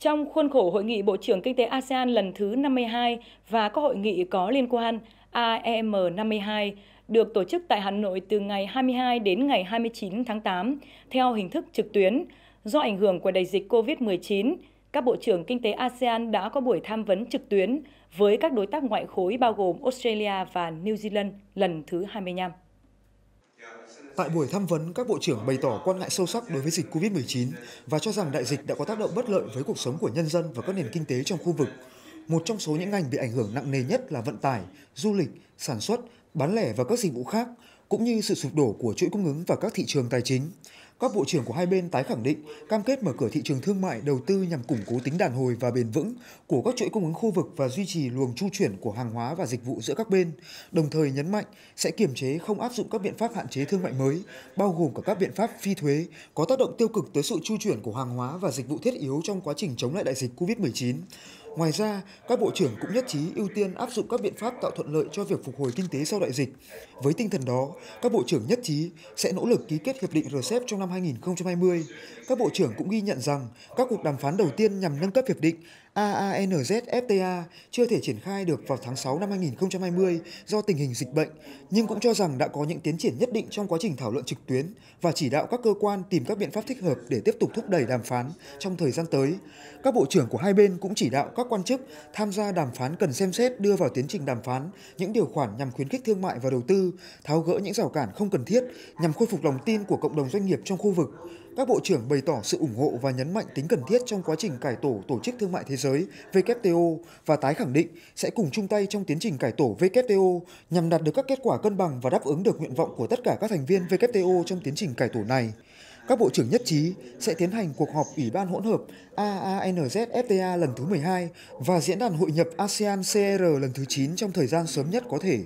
Trong khuôn khổ Hội nghị Bộ trưởng Kinh tế ASEAN lần thứ 52 và các hội nghị có liên quan AEM52 được tổ chức tại Hà Nội từ ngày 22 đến ngày 29 tháng 8 theo hình thức trực tuyến. Do ảnh hưởng của đại dịch COVID-19, các Bộ trưởng Kinh tế ASEAN đã có buổi tham vấn trực tuyến với các đối tác ngoại khối bao gồm Australia và New Zealand lần thứ 25. Tại buổi tham vấn, các bộ trưởng bày tỏ quan ngại sâu sắc đối với dịch COVID-19 và cho rằng đại dịch đã có tác động bất lợi với cuộc sống của nhân dân và các nền kinh tế trong khu vực. Một trong số những ngành bị ảnh hưởng nặng nề nhất là vận tải, du lịch, sản xuất, bán lẻ và các dịch vụ khác, cũng như sự sụp đổ của chuỗi cung ứng và các thị trường tài chính. Các bộ trưởng của hai bên tái khẳng định cam kết mở cửa thị trường thương mại đầu tư nhằm củng cố tính đàn hồi và bền vững của các chuỗi cung ứng khu vực và duy trì luồng chu chuyển của hàng hóa và dịch vụ giữa các bên, đồng thời nhấn mạnh sẽ kiềm chế không áp dụng các biện pháp hạn chế thương mại mới, bao gồm cả các biện pháp phi thuế có tác động tiêu cực tới sự chu chuyển của hàng hóa và dịch vụ thiết yếu trong quá trình chống lại đại dịch COVID-19 Ngoài ra, các bộ trưởng cũng nhất trí ưu tiên áp dụng các biện pháp tạo thuận lợi cho việc phục hồi kinh tế sau đại dịch. Với tinh thần đó, các bộ trưởng nhất trí sẽ nỗ lực ký kết hiệp định RCEP trong năm 2020. Các bộ trưởng cũng ghi nhận rằng các cuộc đàm phán đầu tiên nhằm nâng cấp hiệp định AANZFTA chưa thể triển khai được vào tháng 6 năm 2020 do tình hình dịch bệnh, nhưng cũng cho rằng đã có những tiến triển nhất định trong quá trình thảo luận trực tuyến và chỉ đạo các cơ quan tìm các biện pháp thích hợp để tiếp tục thúc đẩy đàm phán trong thời gian tới. Các bộ trưởng của hai bên cũng chỉ đạo các quan chức tham gia đàm phán cần xem xét đưa vào tiến trình đàm phán những điều khoản nhằm khuyến khích thương mại và đầu tư, tháo gỡ những rào cản không cần thiết nhằm khôi phục lòng tin của cộng đồng doanh nghiệp trong khu vực các bộ trưởng bày tỏ sự ủng hộ và nhấn mạnh tính cần thiết trong quá trình cải tổ Tổ chức Thương mại Thế giới WTO và tái khẳng định sẽ cùng chung tay trong tiến trình cải tổ WTO nhằm đạt được các kết quả cân bằng và đáp ứng được nguyện vọng của tất cả các thành viên WTO trong tiến trình cải tổ này. Các bộ trưởng nhất trí sẽ tiến hành cuộc họp Ủy ban hỗn hợp AANZFTA lần thứ 12 và diễn đàn hội nhập ASEAN CR e lần thứ 9 trong thời gian sớm nhất có thể.